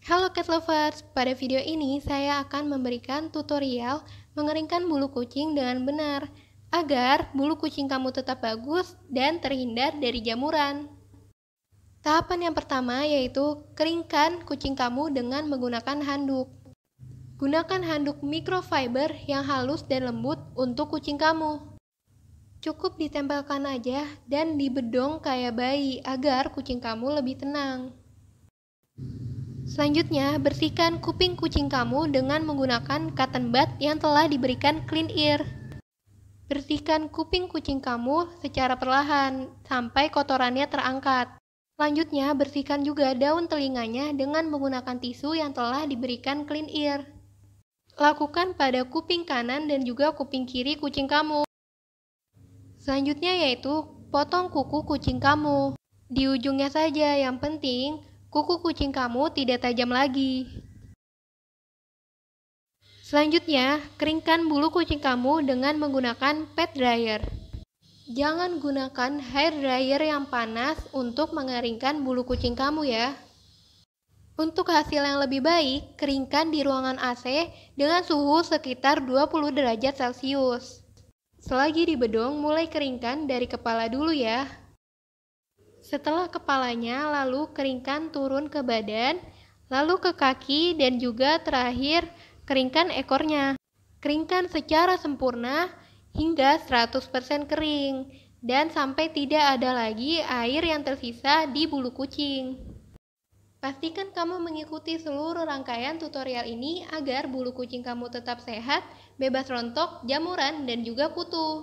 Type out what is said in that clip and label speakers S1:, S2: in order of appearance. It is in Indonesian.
S1: Halo cat lovers, pada video ini saya akan memberikan tutorial mengeringkan bulu kucing dengan benar agar bulu kucing kamu tetap bagus dan terhindar dari jamuran. Tahapan yang pertama yaitu keringkan kucing kamu dengan menggunakan handuk. Gunakan handuk microfiber yang halus dan lembut untuk kucing kamu. Cukup ditempelkan aja dan dibedong kayak bayi agar kucing kamu lebih tenang. Selanjutnya, bersihkan kuping kucing kamu dengan menggunakan cotton bud yang telah diberikan clean ear. Bersihkan kuping kucing kamu secara perlahan sampai kotorannya terangkat. Selanjutnya, bersihkan juga daun telinganya dengan menggunakan tisu yang telah diberikan clean ear. Lakukan pada kuping kanan dan juga kuping kiri kucing kamu. Selanjutnya yaitu potong kuku kucing kamu. Di ujungnya saja yang penting kuku kucing kamu tidak tajam lagi. Selanjutnya, keringkan bulu kucing kamu dengan menggunakan pet dryer. Jangan gunakan hair dryer yang panas untuk mengeringkan bulu kucing kamu ya. Untuk hasil yang lebih baik, keringkan di ruangan AC dengan suhu sekitar 20 derajat Celcius. Selagi di bedong, mulai keringkan dari kepala dulu ya. Setelah kepalanya, lalu keringkan turun ke badan, lalu ke kaki, dan juga terakhir keringkan ekornya. Keringkan secara sempurna hingga 100% kering dan sampai tidak ada lagi air yang tersisa di bulu kucing. Pastikan kamu mengikuti seluruh rangkaian tutorial ini agar bulu kucing kamu tetap sehat, bebas rontok, jamuran, dan juga kutu.